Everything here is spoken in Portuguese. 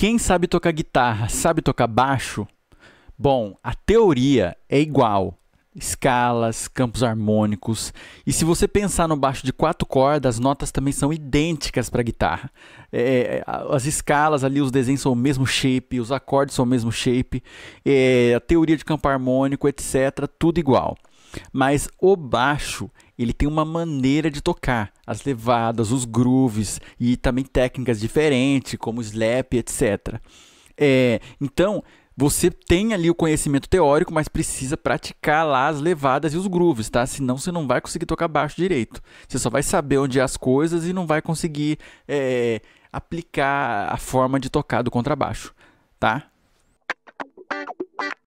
Quem sabe tocar guitarra sabe tocar baixo? Bom, a teoria é igual. Escalas, campos harmônicos. E se você pensar no baixo de quatro cordas, as notas também são idênticas para guitarra. É, é as escalas ali, os desenhos são o mesmo shape, os acordes são o mesmo shape, é, a teoria de campo harmônico, etc. Tudo igual. Mas o baixo, ele tem uma maneira de tocar, as levadas, os grooves e também técnicas diferentes, como slap, etc. É, então, você tem ali o conhecimento teórico, mas precisa praticar lá as levadas e os grooves, tá? Senão você não vai conseguir tocar baixo direito. Você só vai saber onde é as coisas e não vai conseguir é, aplicar a forma de tocar do contrabaixo, tá?